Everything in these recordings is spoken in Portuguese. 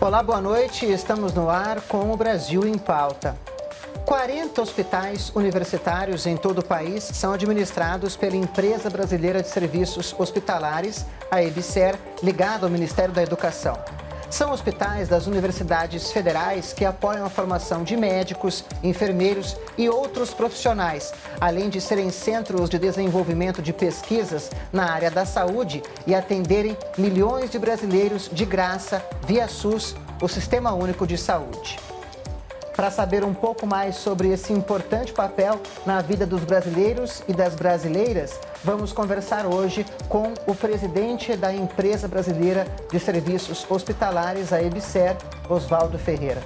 Olá, boa noite. Estamos no ar com o Brasil em pauta. 40 hospitais universitários em todo o país são administrados pela Empresa Brasileira de Serviços Hospitalares, a EBSER, ligada ao Ministério da Educação. São hospitais das universidades federais que apoiam a formação de médicos, enfermeiros e outros profissionais, além de serem centros de desenvolvimento de pesquisas na área da saúde e atenderem milhões de brasileiros de graça via SUS, o Sistema Único de Saúde para saber um pouco mais sobre esse importante papel na vida dos brasileiros e das brasileiras, vamos conversar hoje com o presidente da empresa brasileira de serviços hospitalares, a EBSER, Oswaldo Ferreira.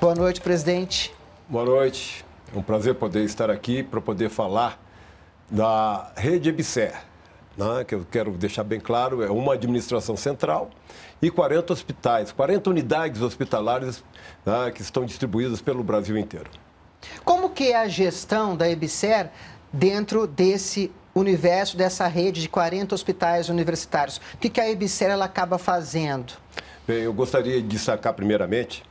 Boa noite, presidente. Boa noite. É um prazer poder estar aqui para poder falar da rede EBSER né, que eu quero deixar bem claro, é uma administração central e 40 hospitais, 40 unidades hospitalares né, que estão distribuídas pelo Brasil inteiro. Como que é a gestão da EBSER dentro desse universo, dessa rede de 40 hospitais universitários? O que, que a EBSER ela acaba fazendo? Bem, eu gostaria de destacar primeiramente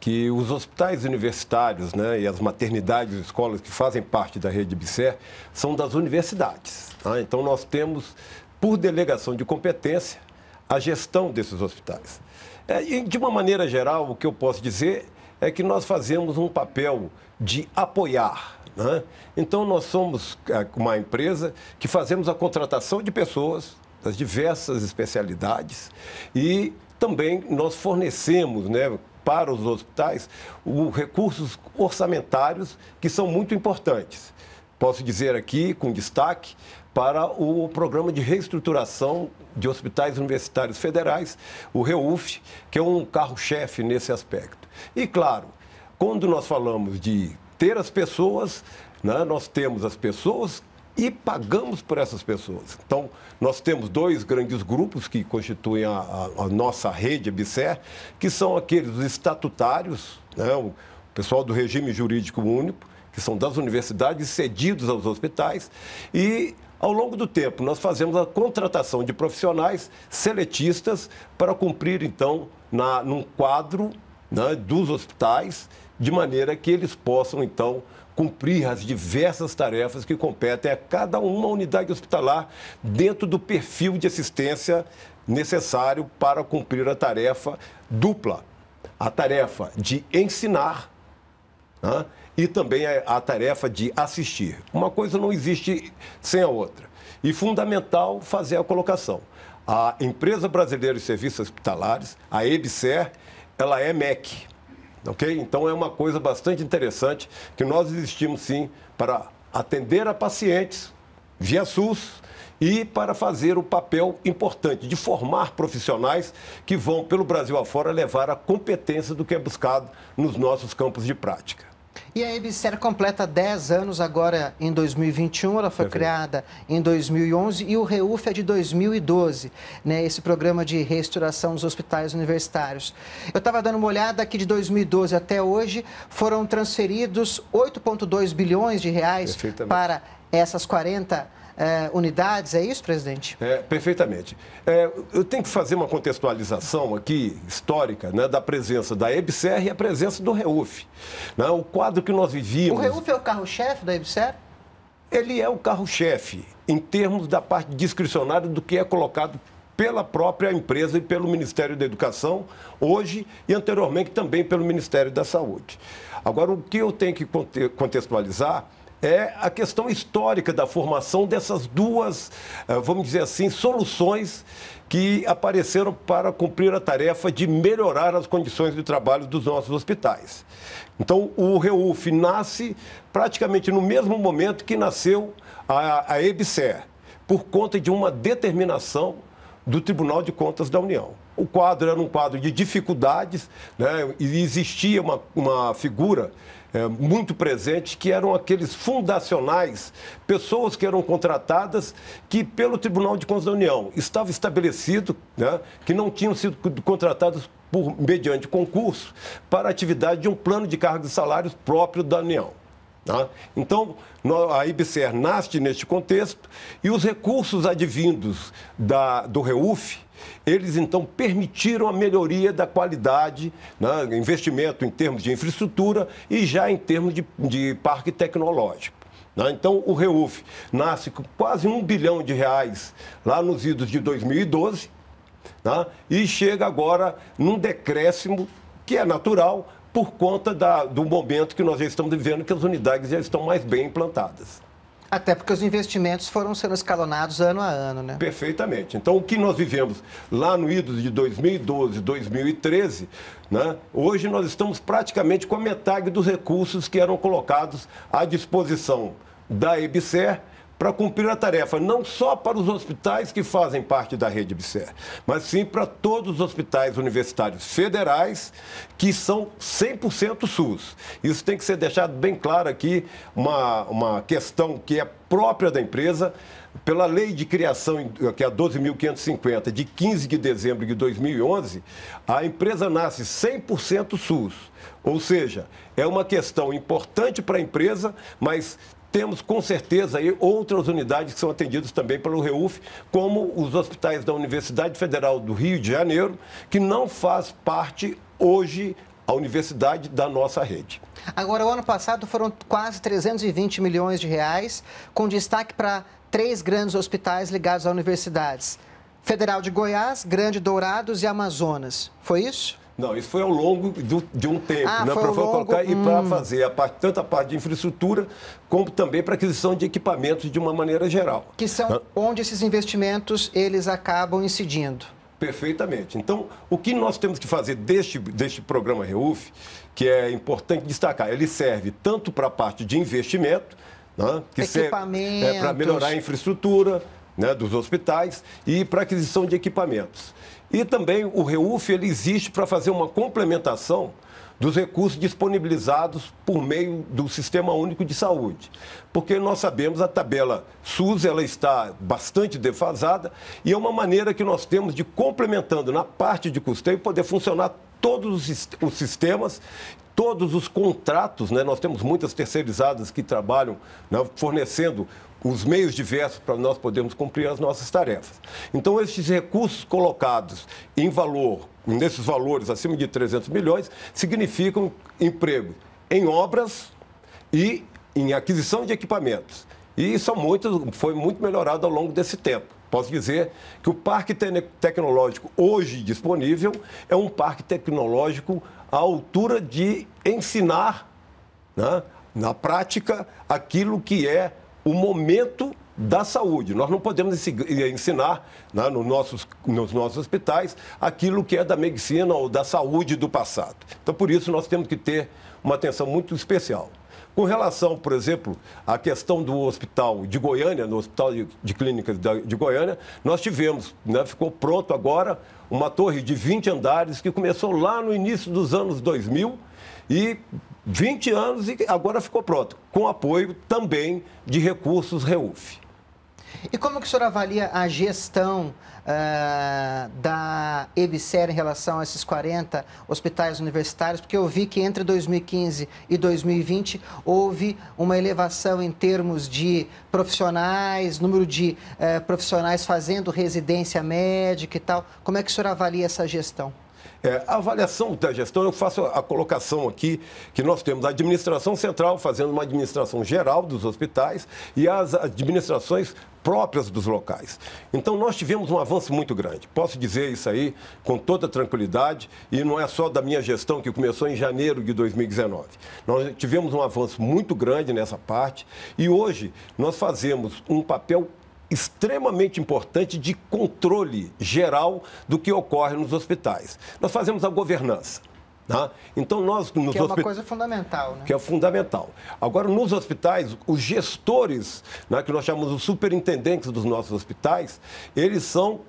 que os hospitais universitários né, e as maternidades e escolas que fazem parte da rede EBser são das universidades. Tá? Então, nós temos, por delegação de competência, a gestão desses hospitais. É, e, de uma maneira geral, o que eu posso dizer é que nós fazemos um papel de apoiar. Né? Então, nós somos é, uma empresa que fazemos a contratação de pessoas das diversas especialidades e também nós fornecemos né, para os hospitais os recursos orçamentários que são muito importantes. Posso dizer aqui, com destaque, para o programa de reestruturação de hospitais universitários federais, o REUF, que é um carro-chefe nesse aspecto. E, claro, quando nós falamos de ter as pessoas, né, nós temos as pessoas e pagamos por essas pessoas. Então, nós temos dois grandes grupos que constituem a, a, a nossa rede ABSER, que são aqueles estatutários, né, o pessoal do regime jurídico único, que são das universidades, cedidos aos hospitais. E ao longo do tempo, nós fazemos a contratação de profissionais seletistas para cumprir, então, na, num quadro né, dos hospitais, de maneira que eles possam, então, cumprir as diversas tarefas que competem a cada uma unidade hospitalar dentro do perfil de assistência necessário para cumprir a tarefa dupla. A tarefa de ensinar né, e também a, é a tarefa de assistir. Uma coisa não existe sem a outra. E fundamental fazer a colocação. A Empresa Brasileira de Serviços Hospitalares, a EBSER, ela é MEC. Okay? Então é uma coisa bastante interessante que nós existimos sim para atender a pacientes via SUS e para fazer o papel importante de formar profissionais que vão pelo Brasil afora levar a competência do que é buscado nos nossos campos de prática. E a Ebser completa 10 anos agora em 2021, ela foi criada em 2011 e o REUF é de 2012, né, esse programa de reestruturação dos hospitais universitários. Eu estava dando uma olhada aqui de 2012 até hoje, foram transferidos 8,2 bilhões de reais para essas 40 é, unidades, é isso, presidente? É, perfeitamente. É, eu tenho que fazer uma contextualização aqui, histórica, né, da presença da EBSER e a presença do REUF. Né, o quadro que nós vivíamos... O REUF é o carro-chefe da EBSER? Ele é o carro-chefe em termos da parte discricionária do que é colocado pela própria empresa e pelo Ministério da Educação, hoje e anteriormente também pelo Ministério da Saúde. Agora, o que eu tenho que contextualizar é a questão histórica da formação dessas duas, eh, vamos dizer assim, soluções que apareceram para cumprir a tarefa de melhorar as condições de trabalho dos nossos hospitais. Então, o REUF nasce praticamente no mesmo momento que nasceu a, a EBSER, por conta de uma determinação do Tribunal de Contas da União. O quadro era um quadro de dificuldades, né? e existia uma, uma figura é, muito presente, que eram aqueles fundacionais, pessoas que eram contratadas, que pelo Tribunal de Contas da União estava estabelecido né, que não tinham sido contratadas por, mediante concurso para atividade de um plano de cargos e salários próprio da União. Tá? Então, a IBCR nasce neste contexto e os recursos advindos da, do REUF, eles então permitiram a melhoria da qualidade, né? investimento em termos de infraestrutura e já em termos de, de parque tecnológico. Né? Então, o REUF nasce com quase um bilhão de reais lá nos idos de 2012 né? Tá? e chega agora num decréscimo que é natural por conta da, do momento que nós estamos vivendo, que as unidades já estão mais bem implantadas. Até porque os investimentos foram sendo escalonados ano a ano, né? Perfeitamente. Então, o que nós vivemos lá no ídolo de 2012, 2013, né? hoje nós estamos praticamente com a metade dos recursos que eram colocados à disposição da EBSER para cumprir a tarefa, não só para os hospitais que fazem parte da rede BCER, mas sim para todos os hospitais universitários federais que são 100% SUS. Isso tem que ser deixado bem claro aqui, uma, uma questão que é própria da empresa. Pela lei de criação, que é a 12.550, de 15 de dezembro de 2011, a empresa nasce 100% SUS. Ou seja, é uma questão importante para a empresa, mas temos com certeza aí outras unidades que são atendidas também pelo REUF, como os hospitais da Universidade Federal do Rio de Janeiro, que não faz parte hoje a universidade da nossa rede. Agora, o ano passado foram quase 320 milhões de reais, com destaque para três grandes hospitais ligados a universidades. Federal de Goiás, Grande Dourados e Amazonas. Foi isso? Não, isso foi ao longo do, de um tempo, ah, né? Para colocar e hum. para fazer a parte, tanto a parte de infraestrutura como também para aquisição de equipamentos de uma maneira geral. Que são onde esses investimentos eles acabam incidindo. Perfeitamente. Então, o que nós temos que fazer deste, deste programa REUF, que é importante destacar, ele serve tanto para a parte de investimento, né? que equipamentos. é, é para melhorar a infraestrutura né, dos hospitais e para aquisição de equipamentos. E também o REUF ele existe para fazer uma complementação dos recursos disponibilizados por meio do Sistema Único de Saúde. Porque nós sabemos a tabela SUS ela está bastante defasada e é uma maneira que nós temos de complementando na parte de custeio poder funcionar todos os sistemas, todos os contratos, né? nós temos muitas terceirizadas que trabalham né, fornecendo os meios diversos para nós podermos cumprir as nossas tarefas. Então, esses recursos colocados em valor, nesses valores acima de 300 milhões, significam emprego em obras e em aquisição de equipamentos. E isso é muito, foi muito melhorado ao longo desse tempo. Posso dizer que o parque tecnológico hoje disponível é um parque tecnológico à altura de ensinar, né, na prática, aquilo que é o momento da saúde. Nós não podemos ensinar né, nos, nossos, nos nossos hospitais aquilo que é da medicina ou da saúde do passado. Então, por isso, nós temos que ter uma atenção muito especial. Com relação, por exemplo, à questão do hospital de Goiânia, no Hospital de, Clínicas de Goiânia, nós tivemos, né, ficou pronto agora, uma torre de 20 andares que começou lá no início dos anos 2000 e 20 anos e agora ficou pronto, com apoio também de recursos REUF. E como que o senhor avalia a gestão uh, da EBSER em relação a esses 40 hospitais universitários? Porque eu vi que entre 2015 e 2020 houve uma elevação em termos de profissionais, número de uh, profissionais fazendo residência médica e tal. Como é que o senhor avalia essa gestão? É, a avaliação da gestão, eu faço a colocação aqui que nós temos a administração central fazendo uma administração geral dos hospitais e as administrações próprias dos locais. Então, nós tivemos um avanço muito grande. Posso dizer isso aí com toda tranquilidade, e não é só da minha gestão, que começou em janeiro de 2019. Nós tivemos um avanço muito grande nessa parte, e hoje nós fazemos um papel extremamente importante de controle geral do que ocorre nos hospitais. Nós fazemos a governança. Né? Então, nós nos Que é uma coisa fundamental, né? Que é fundamental. Agora, nos hospitais, os gestores, né, que nós chamamos os superintendentes dos nossos hospitais, eles são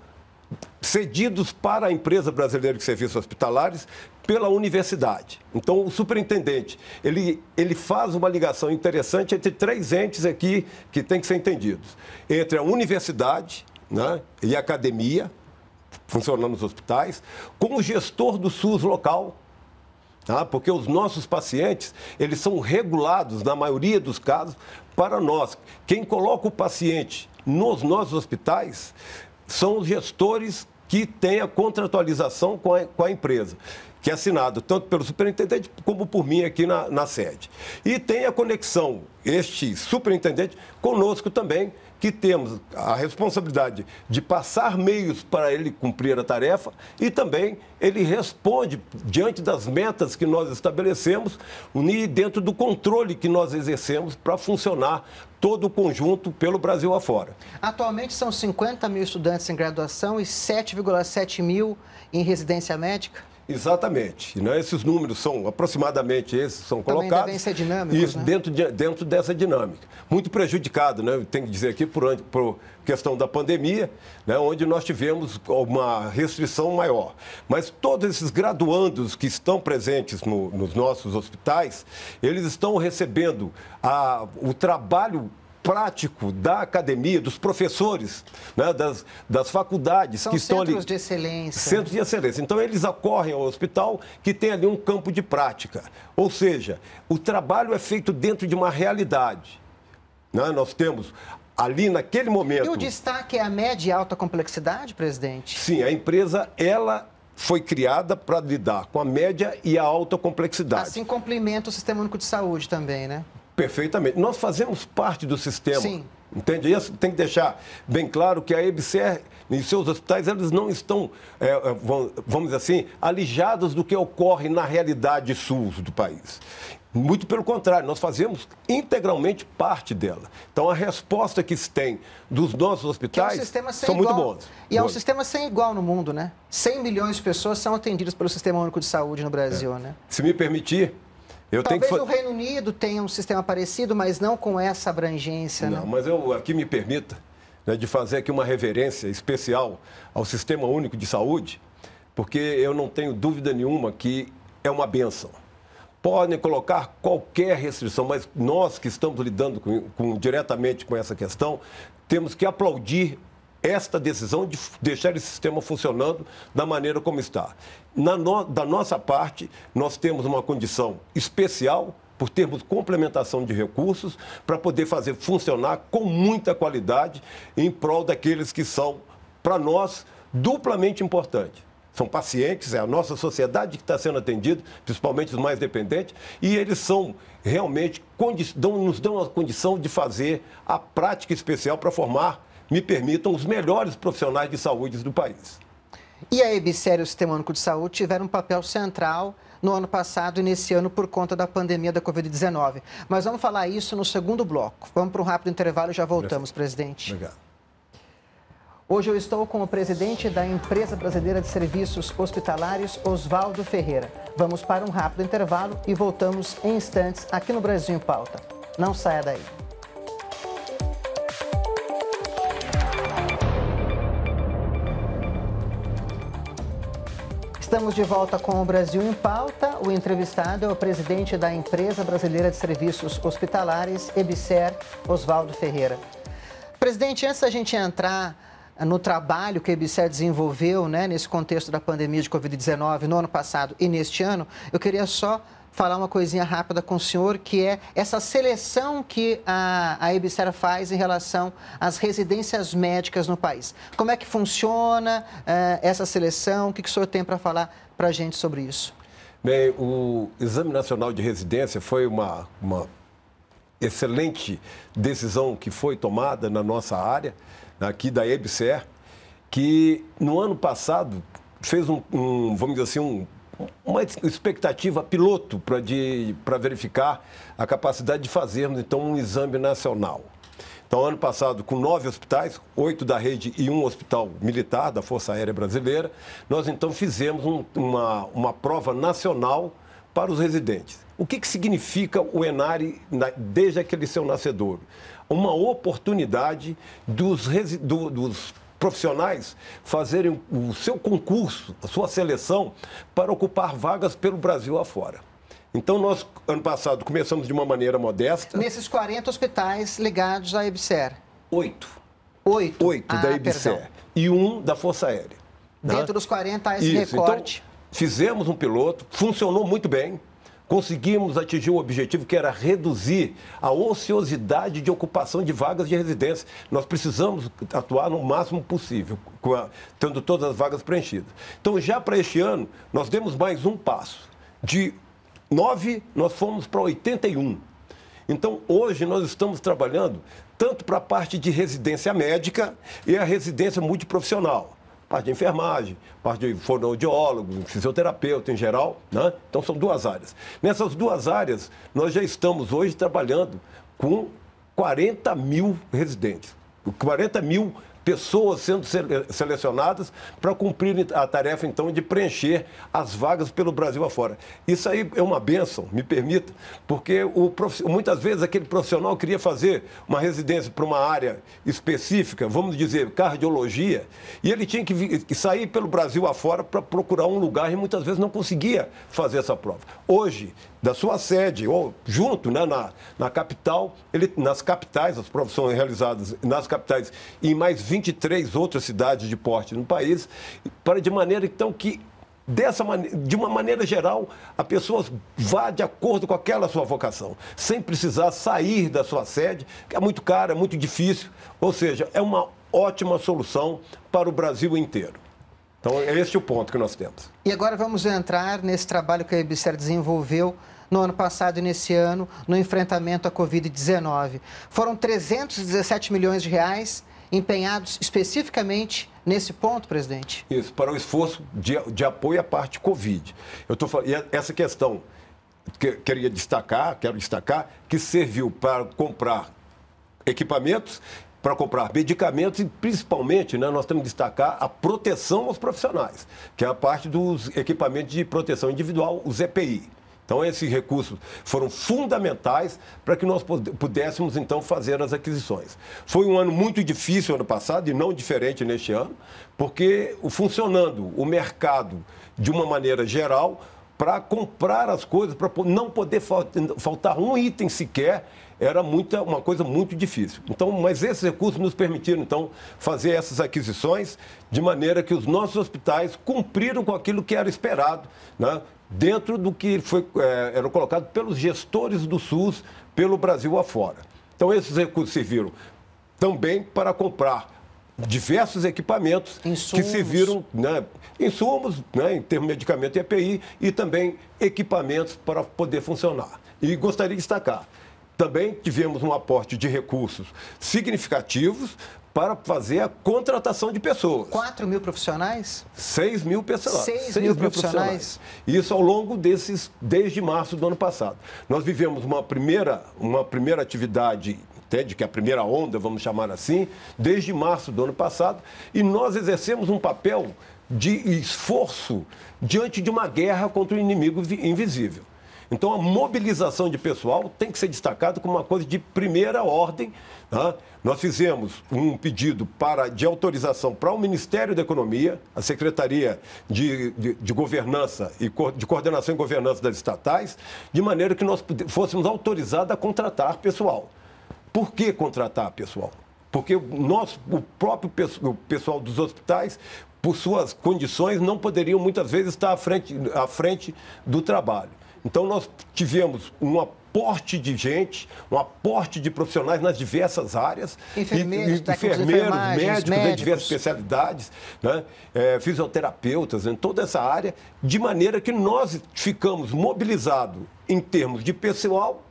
cedidos para a empresa brasileira de serviços hospitalares pela universidade. Então, o superintendente, ele, ele faz uma ligação interessante entre três entes aqui que tem que ser entendidos. Entre a universidade né, e a academia, funcionando nos hospitais, com o gestor do SUS local, tá? porque os nossos pacientes, eles são regulados, na maioria dos casos, para nós. Quem coloca o paciente nos nossos hospitais são os gestores que têm a contratualização com a, com a empresa que é assinado tanto pelo superintendente como por mim aqui na, na sede. E tem a conexão, este superintendente, conosco também, que temos a responsabilidade de passar meios para ele cumprir a tarefa e também ele responde diante das metas que nós estabelecemos e dentro do controle que nós exercemos para funcionar todo o conjunto pelo Brasil afora. Atualmente são 50 mil estudantes em graduação e 7,7 mil em residência médica? Exatamente. Né? Esses números são aproximadamente esses são Também colocados. Devem ser dinâmicos, isso né? dentro, de, dentro dessa dinâmica. Muito prejudicado, né? tenho que dizer aqui, por, por questão da pandemia, né? onde nós tivemos uma restrição maior. Mas todos esses graduandos que estão presentes no, nos nossos hospitais, eles estão recebendo a, o trabalho prático da academia, dos professores, né, das, das faculdades São que estão ali. Centros de excelência. Né? Centros de excelência. Então, eles ocorrem ao hospital que tem ali um campo de prática. Ou seja, o trabalho é feito dentro de uma realidade. Né? Nós temos ali naquele momento. E o destaque é a média e alta complexidade, presidente? Sim, a empresa, ela foi criada para lidar com a média e a alta complexidade. Assim complementa o Sistema Único de Saúde também, né? Perfeitamente. Nós fazemos parte do sistema. Sim. Entende? Isso assim, tem que deixar bem claro que a EBC e seus hospitais, eles não estão, é, é vamos dizer assim, alijados do que ocorre na realidade SUS do país. Muito pelo contrário, nós fazemos integralmente parte dela. Então, a resposta que se tem dos nossos hospitais é um são igual. muito bons. E é um sistema sem igual no mundo, né? 100 milhões de pessoas são atendidas pelo Sistema Único de Saúde no Brasil, é. né? Se me permitir, eu Talvez que... o Reino Unido tenha um sistema parecido, mas não com essa abrangência. Né? Não, né? mas eu aqui me permita né, de fazer aqui uma reverência especial ao Sistema Único de Saúde, porque eu não tenho dúvida nenhuma que é uma benção. Podem colocar qualquer restrição, mas nós que estamos lidando com, com, diretamente com essa questão, temos que aplaudir esta decisão de deixar esse sistema funcionando da maneira como está. No, da nossa parte, nós temos uma condição especial por termos complementação de recursos para poder fazer funcionar com muita qualidade em prol daqueles que são, para nós, duplamente importantes são pacientes, é a nossa sociedade que está sendo atendida, principalmente os mais dependentes, e eles são realmente, dão, nos dão a condição de fazer a prática especial para formar me permitam os melhores profissionais de saúde do país. E a EBSER e o Sistema Único de Saúde tiveram um papel central no ano passado e nesse ano por conta da pandemia da Covid-19. Mas vamos falar isso no segundo bloco. Vamos para um rápido intervalo e já voltamos, presidente. Obrigado. Hoje eu estou com o presidente da Empresa Brasileira de Serviços Hospitalares, Oswaldo Ferreira. Vamos para um rápido intervalo e voltamos em instantes aqui no Brasil em Pauta. Não saia daí. Estamos de volta com o Brasil em Pauta. O entrevistado é o presidente da Empresa Brasileira de Serviços Hospitalares, EBSER, Oswaldo Ferreira. Presidente, antes da gente entrar no trabalho que a EBSER desenvolveu né, nesse contexto da pandemia de Covid-19 no ano passado e neste ano, eu queria só falar uma coisinha rápida com o senhor, que é essa seleção que a, a EBSER faz em relação às residências médicas no país. Como é que funciona uh, essa seleção? O que, que o senhor tem para falar para a gente sobre isso? Bem, o Exame Nacional de Residência foi uma, uma excelente decisão que foi tomada na nossa área, aqui da EBSER, que no ano passado fez um, um vamos dizer assim, um uma expectativa piloto para verificar a capacidade de fazermos, então, um exame nacional. Então, ano passado, com nove hospitais, oito da rede e um hospital militar da Força Aérea Brasileira, nós então fizemos um, uma, uma prova nacional para os residentes. O que, que significa o Enare desde aquele seu nascedor Uma oportunidade dos, do, dos profissionais fazerem o seu concurso, a sua seleção, para ocupar vagas pelo Brasil afora. Então, nós, ano passado, começamos de uma maneira modesta. Nesses 40 hospitais ligados à EBSER? Oito. Oito? Oito ah, da EBSER. E um da Força Aérea. Dentro né? dos 40, há esse Isso. Então, recorte. Então, fizemos um piloto, funcionou muito bem conseguimos atingir o objetivo que era reduzir a ociosidade de ocupação de vagas de residência. Nós precisamos atuar no máximo possível, a, tendo todas as vagas preenchidas. Então, já para este ano, nós demos mais um passo. De 9, nós fomos para 81. Então, hoje nós estamos trabalhando tanto para a parte de residência médica e a residência multiprofissional parte de enfermagem, parte de fonoaudiólogo, fisioterapeuta em geral. Né? Então, são duas áreas. Nessas duas áreas, nós já estamos hoje trabalhando com 40 mil residentes. 40 mil pessoas sendo selecionadas para cumprir a tarefa, então, de preencher as vagas pelo Brasil afora. Isso aí é uma benção, me permita, porque o prof... muitas vezes aquele profissional queria fazer uma residência para uma área específica, vamos dizer, cardiologia, e ele tinha que, sair pelo Brasil afora para procurar um lugar e muitas vezes não conseguia fazer essa prova. Hoje, da sua sede, ou junto né, na, na capital, ele, nas capitais, as provas são realizadas nas capitais, em mais 20 23 outras cidades de porte no país, para de maneira então que dessa maneira, de uma maneira geral, a pessoa vá de acordo com aquela sua vocação, sem precisar sair da sua sede, que é muito cara, é muito difícil. Ou seja, é uma ótima solução para o Brasil inteiro. Então, é este o ponto que nós temos. E agora vamos entrar nesse trabalho que a EBSER desenvolveu no ano passado e nesse ano no enfrentamento à Covid-19. Foram 317 milhões de reais empenhados especificamente nesse ponto, presidente? Isso, para o esforço de, de apoio à parte Covid. Eu tô falando, é, essa questão que, queria destacar, quero destacar, que serviu para comprar equipamentos, para comprar medicamentos e, principalmente, né, nós temos que destacar a proteção aos profissionais, que é a parte dos equipamentos de proteção individual, os EPI. Então, esses recursos foram fundamentais para que nós pudéssemos, então, fazer as aquisições. Foi um ano muito difícil ano passado e não diferente neste ano, porque funcionando o mercado de uma maneira geral para comprar as coisas, para não poder faltar um item sequer era muita, uma coisa muito difícil. Então, mas esses recursos nos permitiram, então, fazer essas aquisições de maneira que os nossos hospitais cumpriram com aquilo que era esperado, né? dentro do que foi, é, era colocado pelos gestores do SUS pelo Brasil afora. Então, esses recursos serviram também para comprar diversos equipamentos insumos. que serviram, né, insumos, né, em termos de medicamento e EPI, e também equipamentos para poder funcionar. E gostaria de destacar, também tivemos um aporte de recursos significativos para fazer a contratação de pessoas. 4 mil profissionais? 6 mil pessoas. 6, 6 mil, mil profissionais. profissionais. Isso ao longo desses, desde março do ano passado. Nós vivemos uma primeira, uma primeira atividade, entende? Que é a primeira onda, vamos chamar assim, desde março do ano passado, e nós exercemos um papel de esforço diante de uma guerra contra o um inimigo invisível. Então, a mobilização de pessoal tem que ser destacada como uma coisa de primeira ordem. Tá? Nós fizemos um pedido para, de autorização para o Ministério da Economia, a Secretaria de, de, de Governança e de Coordenação e Governança das Estatais, de maneira que nós fôssemos autorizados a contratar pessoal. Por que contratar pessoal? Porque nós, o próprio o pessoal dos hospitais, por suas condições, não poderiam muitas vezes estar à frente, à frente do trabalho. Então, nós tivemos um aporte de gente, um aporte de profissionais nas diversas áreas. Enfermeiros, e, enfermeiros médicos, né, médicos. diversas especialidades, né, é, fisioterapeutas, em né, toda essa área, de maneira que nós ficamos mobilizados em termos de pessoal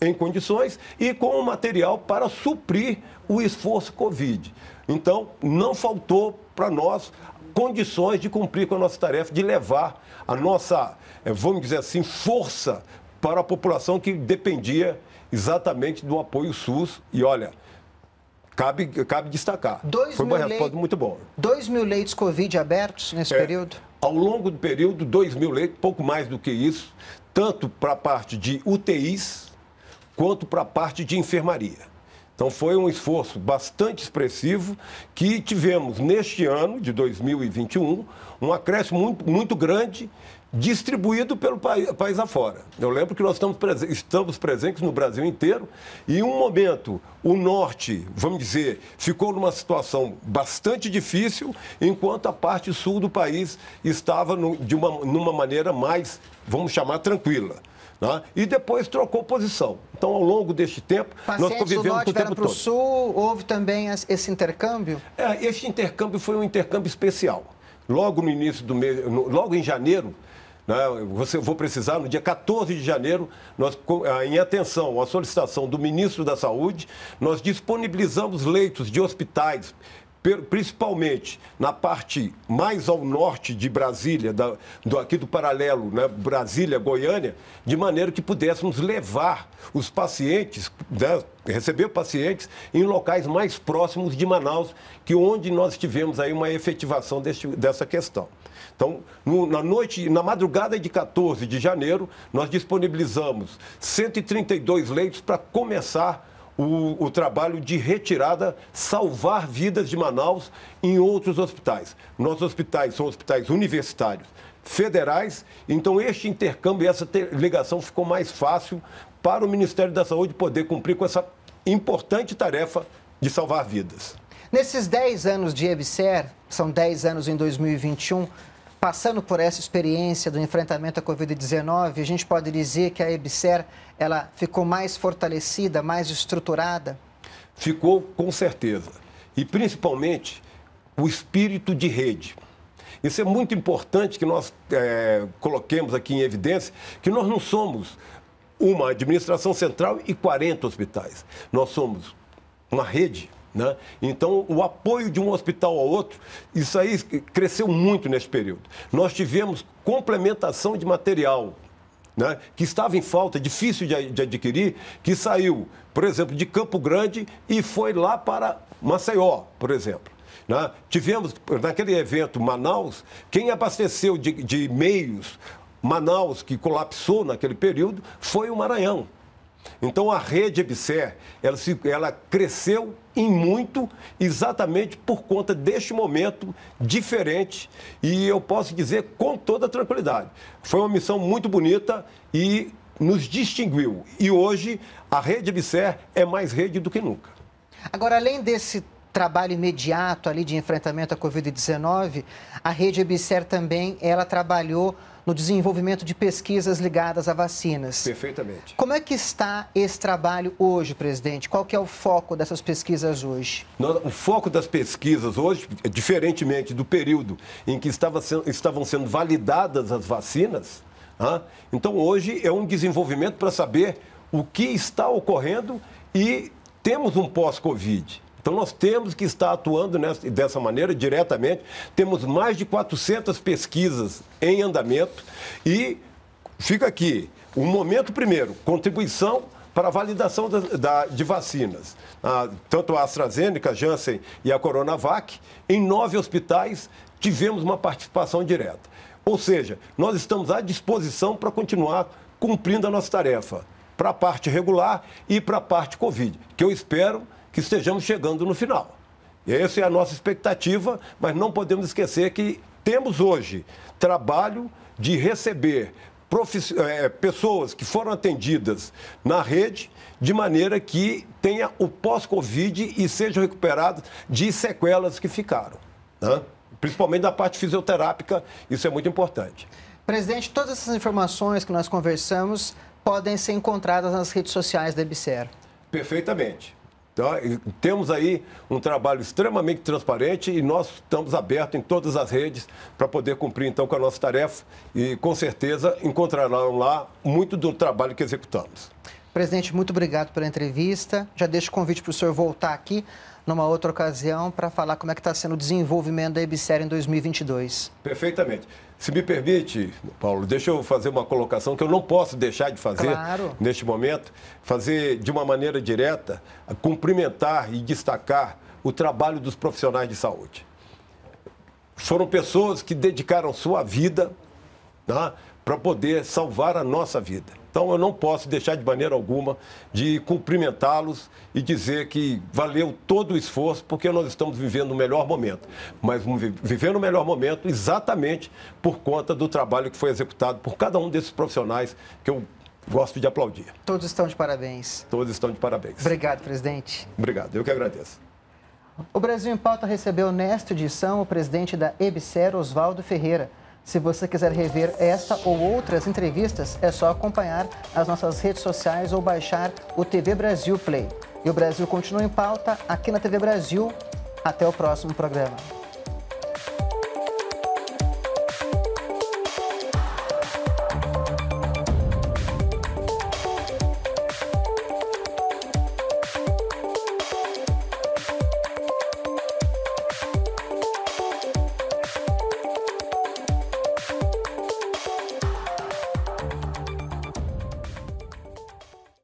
em condições e com o material para suprir o esforço Covid. Então, não faltou para nós condições de cumprir com a nossa tarefa, de levar a nossa, eh, vamos dizer assim, força para a população que dependia exatamente do apoio SUS. E olha, cabe, cabe destacar. Dois Foi uma resposta muito boa. 2 mil leitos Covid abertos nesse é, período? Ao longo do período, 2 mil leitos, pouco mais do que isso, tanto para a parte de UTIs quanto para a parte de enfermaria. Então foi um esforço bastante expressivo que tivemos neste ano de 2021 um acréscimo muito, muito grande distribuído pelo país, afora. Eu lembro que nós estamos, presen estamos presentes no Brasil inteiro e, em um momento, o norte, vamos dizer, ficou numa situação bastante difícil, enquanto a parte sul do país estava no, de uma, numa maneira mais, vamos chamar, tranquila. Né? E depois trocou posição. Então, ao longo deste tempo, Pacientes nós convivemos do norte, com o tempo todo. para o sul, houve também esse intercâmbio? É, este intercâmbio foi um intercâmbio especial. Logo no início do mês, logo em janeiro, né? Você, vou precisar, no dia 14 de janeiro, nós, ah, em atenção à solicitação do ministro da Saúde, nós disponibilizamos leitos de hospitais principalmente na parte mais ao norte de Brasília, da, do, aqui do paralelo, né, Brasília-Goiânia, de maneira que pudéssemos levar os pacientes, né, receber pacientes em locais mais próximos de Manaus, que onde nós tivemos aí uma efetivação deste, dessa questão. Então, no, na noite, na madrugada de 14 de janeiro, nós disponibilizamos 132 leitos para começar o, o, trabalho de retirada, salvar vidas de Manaus em outros hospitais. Nossos hospitais são hospitais universitários federais, então este intercâmbio e essa ligação ficou mais fácil para o Ministério da Saúde poder cumprir com essa importante tarefa de salvar vidas. Nesses 10 anos de EBSER, são 10 anos em 2021, passando por essa experiência do enfrentamento à Covid-19, a gente pode dizer que a EBSER ela ficou mais fortalecida, mais estruturada? Ficou, com certeza. E principalmente o espírito de rede. Isso é muito importante que nós é, coloquemos aqui em evidência que nós não somos uma administração central e 40 hospitais. Nós somos uma rede né? Então, o apoio de um hospital ao outro, isso aí cresceu muito nesse período. Nós tivemos complementação de material. Né, que estava em falta, difícil de, de adquirir, que saiu, por exemplo, de Campo Grande e foi lá para Maceió, por exemplo. Né? Tivemos, naquele evento Manaus, quem abasteceu de, de meios Manaus, que colapsou naquele período, foi o Maranhão. Então, a rede EBSER, ela, ela cresceu em muito exatamente por conta deste momento diferente e eu posso dizer com toda tranquilidade. Foi uma missão muito bonita e nos distinguiu. E hoje a rede Abisser é mais rede do que nunca. Agora, além desse trabalho imediato ali de enfrentamento à Covid-19, a rede Ebicer também, ela trabalhou no desenvolvimento de pesquisas ligadas a vacinas. Perfeitamente. Como é que está esse trabalho hoje, presidente? Qual que é o foco dessas pesquisas hoje? O foco das pesquisas hoje, diferentemente do período em que estava estavam sendo validadas as vacinas, então hoje é um desenvolvimento para saber o que está ocorrendo e temos um pós-Covid. Então nós temos que estar atuando nessa, dessa maneira diretamente. Temos mais de 400 pesquisas em andamento e fica aqui um momento primeiro, contribuição para a validação da, da, de vacinas, ah, tanto a AstraZeneca, a Janssen e a Coronavac, em nove hospitais tivemos uma participação direta. Ou seja, nós estamos à disposição para continuar cumprindo a nossa tarefa, para a parte regular e para a parte Covid, que eu espero que estejamos chegando no final. Essa é a nossa expectativa, mas não podemos esquecer que temos hoje trabalho de receber eh, pessoas que foram atendidas na rede, de maneira que tenha o pós-Covid e sejam recuperados de sequelas que ficaram. Né? Principalmente da parte fisioterápica, isso é muito importante. Presidente, todas essas informações que nós conversamos podem ser encontradas nas redes sociais da EBSER. Perfeitamente. Tá? temos aí um trabalho extremamente transparente e nós estamos abertos em todas as redes para poder cumprir então com a nossa tarefa e com certeza encontrarão lá muito do trabalho que executamos. Presidente, muito obrigado pela entrevista. Já deixo o convite para o senhor voltar aqui numa outra ocasião para falar como é que está sendo o desenvolvimento da EBSER em 2022. Perfeitamente. Se me permite, Paulo, deixa eu fazer uma colocação que eu não posso deixar de fazer claro. neste momento, fazer de uma maneira direta, cumprimentar e destacar o trabalho dos profissionais de saúde. Foram pessoas que dedicaram sua vida né, para poder salvar a nossa vida. Então eu não posso deixar de maneira alguma de cumprimentá-los e dizer que valeu todo o esforço, porque nós estamos vivendo o melhor momento. Mas vivendo o melhor momento exatamente por conta do trabalho que foi executado por cada um desses profissionais que eu gosto de aplaudir. Todos estão de parabéns. Todos estão de parabéns. Obrigado, presidente. Obrigado, eu que agradeço. O Brasil em Pauta recebeu nesta edição o presidente da EBSER, Oswaldo Ferreira. Se você quiser rever esta ou outras entrevistas, é só acompanhar as nossas redes sociais ou baixar o TV Brasil Play. E o Brasil continua em pauta aqui na TV Brasil. Até o próximo programa.